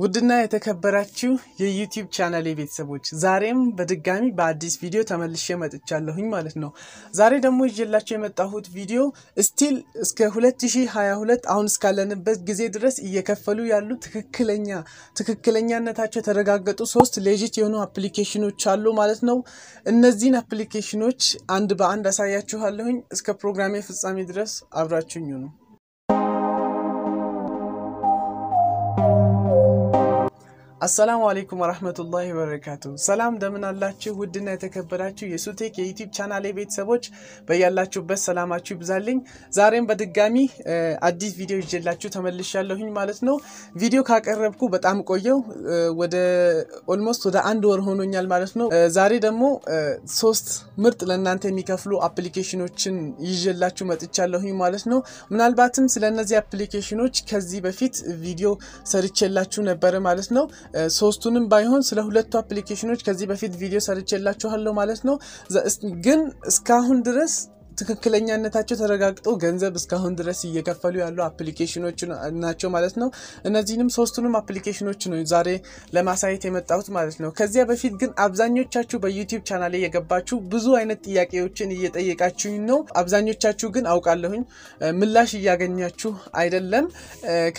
ውድና የተከበራችሁ የዩቲዩብ ቻናል ቤተሰቦች ዛሬም በድጋሚ በአዲስ ቪዲዮ ተመልሼ መጥቻለሁኝ ማለት ነው። ዛሬ ደግሞ ይዤላቸው የመጣሁት ቪዲዮ ስቲል እስከ 2022 አሁን እስካለንበት ጊዜ ድረስ እየከፈሉ ያሉ ትክክለኛ ትክክለኛነታቸው የተረጋገጡ ሶስት ሌጂት የሆኑ አፕሊኬሽኖች አሉ ማለት ነው። እነዚህን አፕሊኬሽኖች አንድ በአንድ አሳያችኋለሁኝ። እስከ ፕሮግራሜ ፍጻሜ ድረስ አብራችሁኝ ነው አሰላሙ አሌይኩም ወረህመቱላሂ ወበረካቱ። ሰላም እንደምን አላችሁ? ውድና የተከበራችሁ የሱቴክ የዩቲዩብ ቻናል ቤተሰቦች በያላችሁበት ሰላማችሁ ይብዛልኝ። ዛሬም በድጋሚ አዲስ ቪዲዮ ይዤላችሁ ተመልሻለሁኝ ማለት ነው። ቪዲዮ ካቀረብኩ በጣም ቆየው፣ ወደ ኦልሞስት ወደ አንድ ወር ሆኖኛል ማለት ነው። ዛሬ ደግሞ ሶስት ምርጥ ለእናንተ የሚከፍሉ አፕሊኬሽኖችን ይዤላችሁ መጥቻለሁኝ ማለት ነው። ምናልባትም ስለ እነዚህ አፕሊኬሽኖች ከዚህ በፊት ቪዲዮ ሰርቼላችሁ ነበረ ማለት ነው። ሶስቱንም ባይሆን ስለ ሁለቱ አፕሊኬሽኖች ከዚህ በፊት ቪዲዮ ሰርቼላችኋለሁ ማለት ነው። ግን እስካሁን ድረስ ትክክለኛነታቸው ተረጋግጠው ገንዘብ እስካሁን ድረስ እየከፈሉ ያሉ አፕሊኬሽኖች ናቸው ማለት ነው። እነዚህንም ሶስቱንም አፕሊኬሽኖች ነው ዛሬ ለማሳየት የመጣሁት ማለት ነው። ከዚያ በፊት ግን አብዛኞቻችሁ በዩቲዩብ ቻናል የገባችሁ ብዙ አይነት ጥያቄዎችን እየጠየቃችሁኝ ነው። አብዛኞቻችሁ ግን አውቃለሁኝ ምላሽ እያገኛችሁ አይደለም።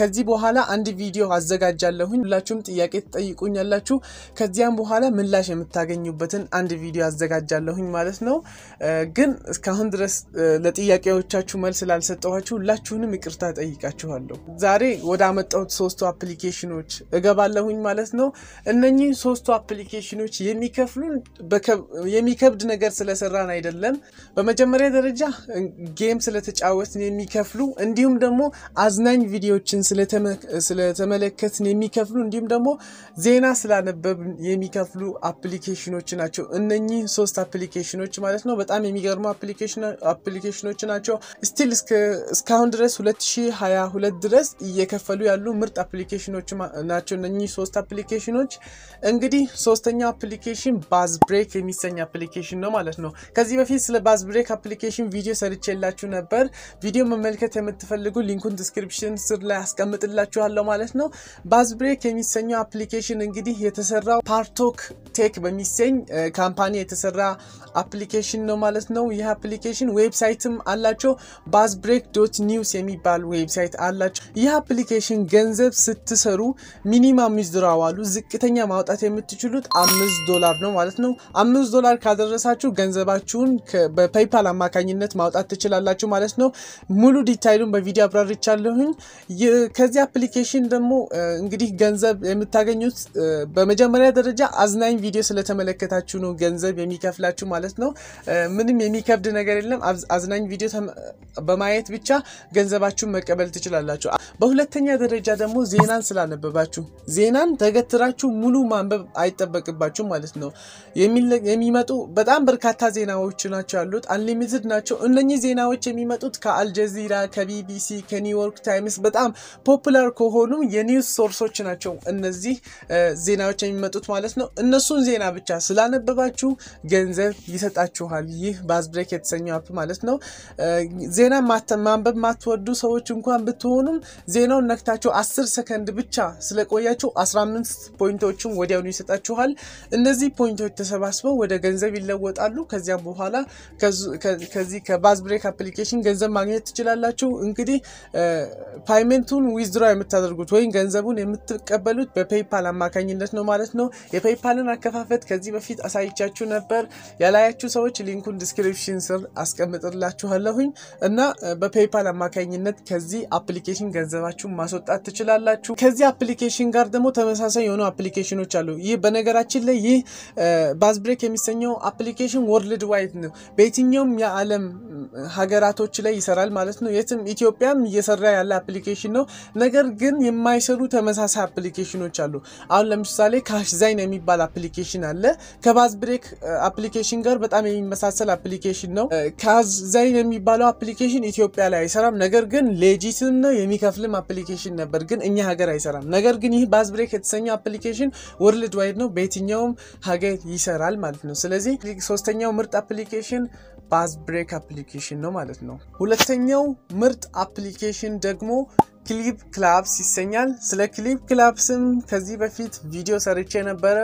ከዚህ በኋላ አንድ ቪዲዮ አዘጋጃለሁኝ። ሁላችሁም ጥያቄ ትጠይቁኛላችሁ። ከዚያም በኋላ ምላሽ የምታገኙበትን አንድ ቪዲዮ አዘጋጃለሁኝ ማለት ነው። ግን እስካሁን ድረስ ድረስ ለጥያቄዎቻችሁ መልስ ስላልሰጠኋችሁ ሁላችሁንም ይቅርታ ጠይቃችኋለሁ። ዛሬ ወደ አመጣሁት ሶስቱ አፕሊኬሽኖች እገባለሁኝ ማለት ነው። እነኚህ ሶስቱ አፕሊኬሽኖች የሚከፍሉን የሚከብድ ነገር ስለሰራን አይደለም። በመጀመሪያ ደረጃ ጌም ስለተጫወትን የሚከፍሉ እንዲሁም ደግሞ አዝናኝ ቪዲዮዎችን ስለተመለከትን የሚከፍሉ እንዲሁም ደግሞ ዜና ስላነበብን የሚከፍሉ አፕሊኬሽኖች ናቸው። እነኚህ ሶስት አፕሊኬሽኖች ማለት ነው። በጣም የሚገርሙ አፕሊኬሽን አፕሊኬሽኖች ናቸው። ስቲል እስካሁን ድረስ 2022 ድረስ እየከፈሉ ያሉ ምርጥ አፕሊኬሽኖች ናቸው እነኚህ ሶስት አፕሊኬሽኖች። እንግዲህ ሶስተኛው አፕሊኬሽን ባዝ ብሬክ የሚሰኝ አፕሊኬሽን ነው ማለት ነው። ከዚህ በፊት ስለ ባዝ ብሬክ አፕሊኬሽን ቪዲዮ ሰርቼላችሁ ነበር። ቪዲዮ መመልከት የምትፈልጉ ሊንኩን ዲስክሪፕሽን ስር ላይ አስቀምጥላችኋለሁ ማለት ነው። ባዝ ብሬክ የሚሰኘው አፕሊኬሽን እንግዲህ የተሰራው ፓርቶክ ቴክ በሚሰኝ ካምፓኒ የተሰራ አፕሊኬሽን ነው ማለት ነው። ይህ አፕሊኬሽን አፕሊኬሽን ዌብሳይትም አላቸው። ባዝብሬክ ብሬክ ዶት ኒውስ የሚባል ዌብሳይት አላቸው። ይህ አፕሊኬሽን ገንዘብ ስትሰሩ ሚኒማም ይዝራዋሉ ዝቅተኛ ማውጣት የምትችሉት አምስት ዶላር ነው ማለት ነው። አምስት ዶላር ካደረሳችሁ ገንዘባችሁን በፔይፓል አማካኝነት ማውጣት ትችላላችሁ ማለት ነው። ሙሉ ዲታይሉን በቪዲዮ አብራርቻለሁኝ። ከዚህ አፕሊኬሽን ደግሞ እንግዲህ ገንዘብ የምታገኙት በመጀመሪያ ደረጃ አዝናኝ ቪዲዮ ስለተመለከታችሁ ነው ገንዘብ የሚከፍላችሁ ማለት ነው። ምንም የሚከብድ ነገር የለም። አይደለም አዝናኝ ቪዲዮ በማየት ብቻ ገንዘባችሁን መቀበል ትችላላችሁ። በሁለተኛ ደረጃ ደግሞ ዜናን ስላነበባችሁ ዜናን ተገትራችሁ ሙሉ ማንበብ አይጠበቅባችሁ ማለት ነው። የሚመጡ በጣም በርካታ ዜናዎች ናቸው ያሉት፣ አንሊሚትድ ናቸው። እነኚህ ዜናዎች የሚመጡት ከአልጀዚራ፣ ከቢቢሲ፣ ከኒውዮርክ ታይምስ በጣም ፖፑላር ከሆኑ የኒውስ ሶርሶች ናቸው እነዚህ ዜናዎች የሚመጡት ማለት ነው። እነሱን ዜና ብቻ ስላነበባችሁ ገንዘብ ይሰጣችኋል። ይህ በአዝብሬክ የተሰኘው ሀሳብ ማለት ነው። ዜና ማንበብ ማትወዱ ሰዎች እንኳን ብትሆኑም ዜናውን ነክታችሁ አስር ሰከንድ ብቻ ስለቆያችሁ 15 ፖይንቶችን ወዲያውኑ ይሰጣችኋል። እነዚህ ፖይንቶች ተሰባስበው ወደ ገንዘብ ይለወጣሉ። ከዚያም በኋላ ከዚህ ከባዝ ብሬክ አፕሊኬሽን ገንዘብ ማግኘት ትችላላችሁ። እንግዲህ ፓይመንቱን ዊዝድሮ የምታደርጉት ወይም ገንዘቡን የምትቀበሉት በፔይፓል አማካኝነት ነው ማለት ነው። የፔይፓልን አከፋፈት ከዚህ በፊት አሳይቻችሁ ነበር። ያላያችሁ ሰዎች ሊንኩን ዲስክሪፕሽን ስር አስ አስቀምጥላችኋለሁኝ እና በፔይፓል አማካኝነት ከዚህ አፕሊኬሽን ገንዘባችሁን ማስወጣት ትችላላችሁ። ከዚህ አፕሊኬሽን ጋር ደግሞ ተመሳሳይ የሆኑ አፕሊኬሽኖች አሉ። ይህ በነገራችን ላይ ይህ ባዝብሬክ የሚሰኘው አፕሊኬሽን ወርልድ ዋይድ ነው። በየትኛውም የዓለም ሀገራቶች ላይ ይሰራል ማለት ነው። የትም ኢትዮጵያም እየሰራ ያለ አፕሊኬሽን ነው። ነገር ግን የማይሰሩ ተመሳሳይ አፕሊኬሽኖች አሉ። አሁን ለምሳሌ ካሽዛይን የሚባል አፕሊኬሽን አለ። ከባዝ ብሬክ አፕሊኬሽን ጋር በጣም የሚመሳሰል አፕሊኬሽን ነው። ካሽዛይን የሚባለው አፕሊኬሽን ኢትዮጵያ ላይ አይሰራም። ነገር ግን ሌጂትም ነው የሚከፍልም አፕሊኬሽን ነበር፣ ግን እኛ ሀገር አይሰራም። ነገር ግን ይህ ባዝ ብሬክ የተሰኘው አፕሊኬሽን ወርልድ ዋይድ ነው፣ በየትኛውም ሀገር ይሰራል ማለት ነው። ስለዚህ ሶስተኛው ምርጥ አፕሊኬሽን ባዝ ብሬክ አፕሊኬሽን ነው ማለት ነው። ሁለተኛው ምርጥ አፕሊኬሽን ደግሞ ክሊፕ ክላፕስ ይሰኛል። ስለ ክሊፕ ክላፕስም ከዚህ በፊት ቪዲዮ ሰርቼ ነበረ።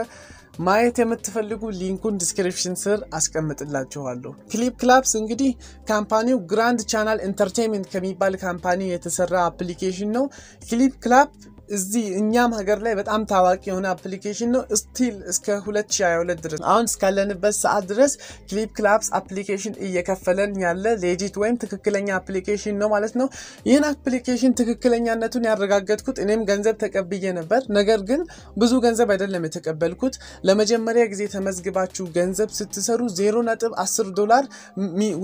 ማየት የምትፈልጉ ሊንኩን ዲስክሪፕሽን ስር አስቀምጥላችኋለሁ። ክሊፕ ክላፕስ እንግዲህ ካምፓኒው ግራንድ ቻናል ኢንተርቴንመንት ከሚባል ካምፓኒ የተሰራ አፕሊኬሽን ነው። ክሊፕ ክላፕ እዚህ እኛም ሀገር ላይ በጣም ታዋቂ የሆነ አፕሊኬሽን ነው። ስቲል እስከ 2022 ድረስ አሁን እስካለንበት ሰዓት ድረስ ክሊፕ ክላፕስ አፕሊኬሽን እየከፈለን ያለ ሌጂት ወይም ትክክለኛ አፕሊኬሽን ነው ማለት ነው። ይህን አፕሊኬሽን ትክክለኛነቱን ያረጋገጥኩት እኔም ገንዘብ ተቀብዬ ነበር። ነገር ግን ብዙ ገንዘብ አይደለም የተቀበልኩት። ለመጀመሪያ ጊዜ ተመዝግባችሁ ገንዘብ ስትሰሩ 0.10 ዶላር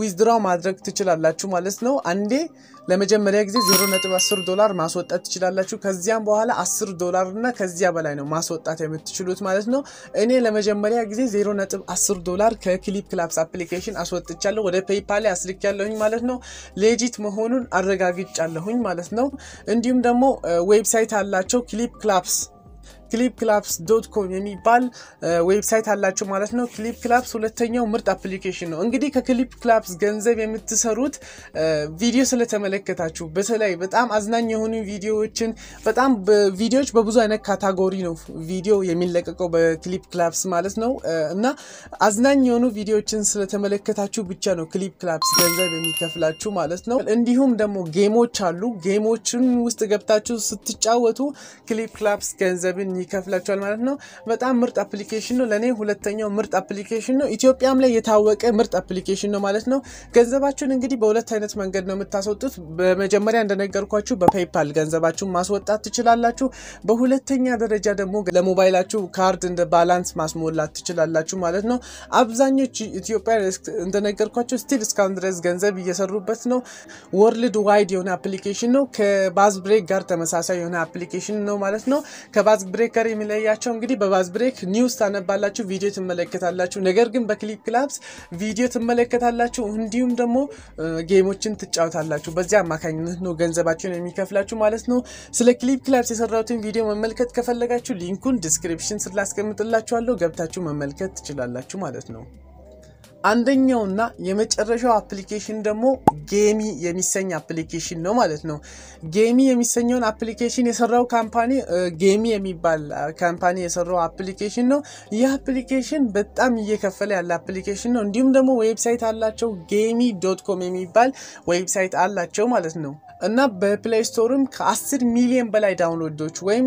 ዊዝድራው ማድረግ ትችላላችሁ ማለት ነው። አንዴ ለመጀመሪያ ጊዜ 0.10 ዶላር ማስወጣት ትችላላችሁ። ከዚያም በኋላ 10 ዶላር እና ከዚያ በላይ ነው ማስወጣት የምትችሉት ማለት ነው። እኔ ለመጀመሪያ ጊዜ 0.10 ዶላር ከክሊፕ ክላፕስ አፕሊኬሽን አስወጥቻለሁ ወደ ፔይፓል አስልክ ያለሁኝ ማለት ነው። ሌጂት መሆኑን አረጋግጫለሁኝ ማለት ነው። እንዲሁም ደግሞ ዌብሳይት አላቸው ክሊፕ ክላፕስ ክሊፕ ክላፕስ ዶት ኮም የሚባል ዌብሳይት አላቸው ማለት ነው። ክሊፕ ክላፕስ ሁለተኛው ምርጥ አፕሊኬሽን ነው። እንግዲህ ከክሊፕ ክላፕስ ገንዘብ የምትሰሩት ቪዲዮ ስለተመለከታችሁ፣ በተለይ በጣም አዝናኝ የሆኑ ቪዲዮዎችን በጣም ቪዲዮዎች በብዙ አይነት ካታጎሪ ነው ቪዲዮ የሚለቀቀው በክሊፕ ክላፕስ ማለት ነው እና አዝናኝ የሆኑ ቪዲዮዎችን ስለተመለከታችሁ ብቻ ነው ክሊፕ ክላፕስ ገንዘብ የሚከፍላችሁ ማለት ነው። እንዲሁም ደግሞ ጌሞች አሉ። ጌሞችን ውስጥ ገብታችሁ ስትጫወቱ ክሊፕ ክላፕስ ገንዘብን ይከፍላቸዋል ማለት ነው። በጣም ምርጥ አፕሊኬሽን ነው። ለእኔ ሁለተኛው ምርጥ አፕሊኬሽን ነው። ኢትዮጵያም ላይ የታወቀ ምርጥ አፕሊኬሽን ነው ማለት ነው። ገንዘባችሁን እንግዲህ በሁለት አይነት መንገድ ነው የምታስወጡት። በመጀመሪያ እንደነገርኳችሁ በፔይፓል ገንዘባችሁን ማስወጣት ትችላላችሁ። በሁለተኛ ደረጃ ደግሞ ለሞባይላችሁ ካርድ እንደ ባላንስ ማስሞላት ትችላላችሁ ማለት ነው። አብዛኞቹ ኢትዮጵያ እንደነገርኳቸው ስቲል እስካሁን ድረስ ገንዘብ እየሰሩበት ነው። ወርልድ ዋይድ የሆነ አፕሊኬሽን ነው። ከባዝ ብሬክ ጋር ተመሳሳይ የሆነ አፕሊኬሽን ነው ማለት ነው። ከባዝ ብሬክ ብሬከር የሚለያቸው እንግዲህ በባዝ ብሬክ ኒውስ ታነባላችሁ፣ ቪዲዮ ትመለከታላችሁ። ነገር ግን በክሊፕ ክላብስ ቪዲዮ ትመለከታላችሁ፣ እንዲሁም ደግሞ ጌሞችን ትጫወታላችሁ። በዚያ አማካኝነት ነው ገንዘባችሁን የሚከፍላችሁ ማለት ነው። ስለ ክሊፕ ክላብስ የሰራሁትን ቪዲዮ መመልከት ከፈለጋችሁ ሊንኩን ዲስክሪፕሽን ስላስቀምጥላችኋለሁ ገብታችሁ መመልከት ትችላላችሁ ማለት ነው። አንደኛውና የመጨረሻው አፕሊኬሽን ደግሞ ጌሚ የሚሰኝ አፕሊኬሽን ነው ማለት ነው። ጌሚ የሚሰኘውን አፕሊኬሽን የሰራው ካምፓኒ ጌሚ የሚባል ካምፓኒ የሰራው አፕሊኬሽን ነው። ይህ አፕሊኬሽን በጣም እየከፈለ ያለ አፕሊኬሽን ነው። እንዲሁም ደግሞ ዌብሳይት አላቸው። ጌሚ ዶት ኮም የሚባል ዌብሳይት አላቸው ማለት ነው እና በፕሌይ ስቶርም ከ10 ሚሊዮን በላይ ዳውንሎዶች ወይም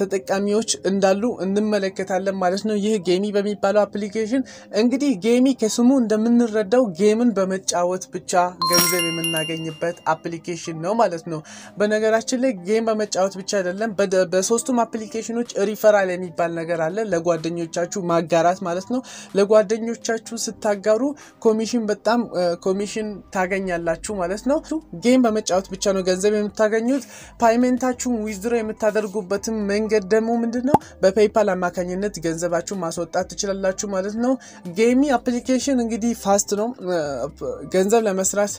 ተጠቃሚዎች እንዳሉ እንመለከታለን ማለት ነው። ይህ ጌሚ በሚባለው አፕሊኬሽን እንግዲህ ጌሚ ከስሙ እንደምንረዳው ጌምን በመጫወት ብቻ ገንዘብ የምናገኝበት አፕሊኬሽን ነው ማለት ነው። በነገራችን ላይ ጌም በመጫወት ብቻ አይደለም፣ በሶስቱም አፕሊኬሽኖች ሪፈራል የሚባል ነገር አለ፣ ለጓደኞቻችሁ ማጋራት ማለት ነው። ለጓደኞቻችሁ ስታጋሩ ኮሚሽን በጣም ኮሚሽን ታገኛላችሁ ማለት ነው። ጌም በመጫወት ብቻ ነው ገንዘብ የምታገኙት። ፓይመንታችሁን ዊዝድሮ የምታደርጉበትን መንገድ ደግሞ ምንድን ነው? በፔይፓል አማካኝነት ገንዘባችሁ ማስወጣት ትችላላችሁ ማለት ነው። ጌሚ አፕሊኬሽን እንግዲህ ፋስት ነው። ገንዘብ ለመስራት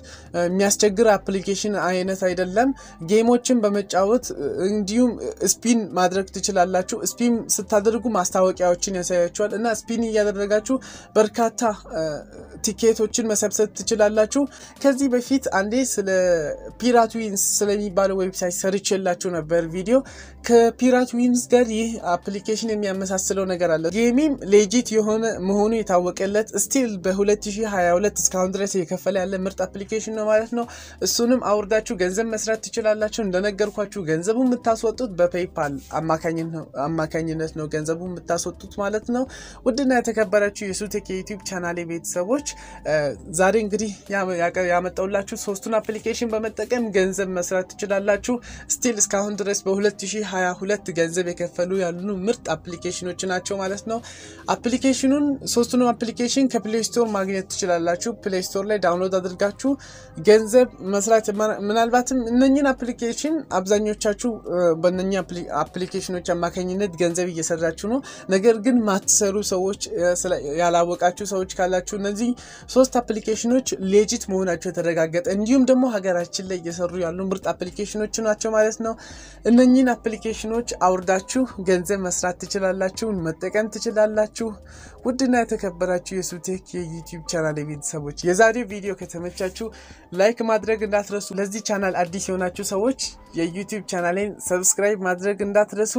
የሚያስቸግር አፕሊኬሽን አይነት አይደለም። ጌሞችን በመጫወት እንዲሁም ስፒን ማድረግ ትችላላችሁ። ስፒን ስታደርጉ ማስታወቂያዎችን ያሳያችኋል እና ስፒን እያደረጋችሁ በርካታ ቲኬቶችን መሰብሰብ ትችላላችሁ። ከዚህ በፊት አንዴ ስለ ፒራት ዊንስ ስለሚባለው ዌብሳይት ሰርቼላችሁ ነበር ቪዲዮ። ከፒራት ዊንስ ጋር ይህ አፕሊኬሽን የሚያመሳስለው ነገር አለ። ጌሚም ሌጂት የሆነ መሆኑ የታወቀለት ስቲል ከ2022 እስካሁን ድረስ እየከፈለ ያለ ምርጥ አፕሊኬሽን ነው ማለት ነው። እሱንም አውርዳችሁ ገንዘብ መስራት ትችላላችሁ። እንደነገርኳችሁ ገንዘቡ የምታስወጡት በፔይፓል አማካኝነት ነው ገንዘቡ የምታስወጡት ማለት ነው። ውድና የተከበራችሁ የሱቴክ የዩቲዩብ ቻናሌ ቤተሰቦች ዛሬ እንግዲህ ያመጣውላችሁ ሶስቱን አፕሊኬሽን በመጠቀም ገንዘብ መስራት ትችላላችሁ። ስቲል እስካሁን ድረስ በ2022 ገንዘብ የከፈሉ ያሉ ምርጥ አፕሊኬሽኖች ናቸው ማለት ነው። አፕሊኬሽኑን ሶስቱንም አፕሊኬሽን ከፕሌይ ስቶር ማግኘት ትችላላችሁ። ፕሌይ ስቶር ላይ ዳውንሎድ አድርጋችሁ ገንዘብ መስራት ምናልባትም እነኝን አፕሊኬሽን አብዛኞቻችሁ በነ አፕሊኬሽኖች አማካኝነት ገንዘብ እየሰራችሁ ነው። ነገር ግን ማትሰሩ ሰዎች ያላወቃችሁ ሰዎች ካላችሁ እነዚህ ሶስት አፕሊኬሽኖች ሌጂት መሆናቸው የተረጋገጠ እንዲሁም ደግሞ ሀገራችን ላይ እየሰሩ ያሉ ምርጥ አፕሊኬሽኖች ናቸው ማለት ነው። እነኝን አፕሊኬሽኖች አውርዳችሁ ገንዘብ መስራት ትችላላችሁ፣ መጠቀም ትችላላችሁ። ውድና የተከበራችሁ የሱቴክ የዩቲዩብ ቻናል የቤተሰቦች የዛሬው ቪዲዮ ከተመቻችሁ ላይክ ማድረግ እንዳትረሱ። ለዚህ ቻናል አዲስ የሆናችሁ ሰዎች የዩቲዩብ ቻናሌን ሰብስክራይብ ማድረግ እንዳትረሱ።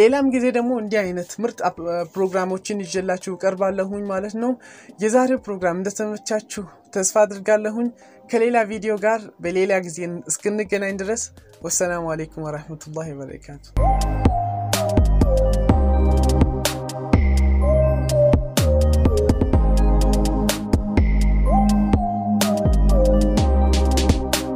ሌላም ጊዜ ደግሞ እንዲህ አይነት ምርጥ ፕሮግራሞችን ይዤላችሁ ቀርባለሁኝ ማለት ነው። የዛሬው ፕሮግራም እንደተመቻችሁ ተስፋ አድርጋለሁኝ። ከሌላ ቪዲዮ ጋር በሌላ ጊዜ እስክንገናኝ ድረስ ወሰላሙ አሌይኩም ወረመቱላ ወበረካቱ።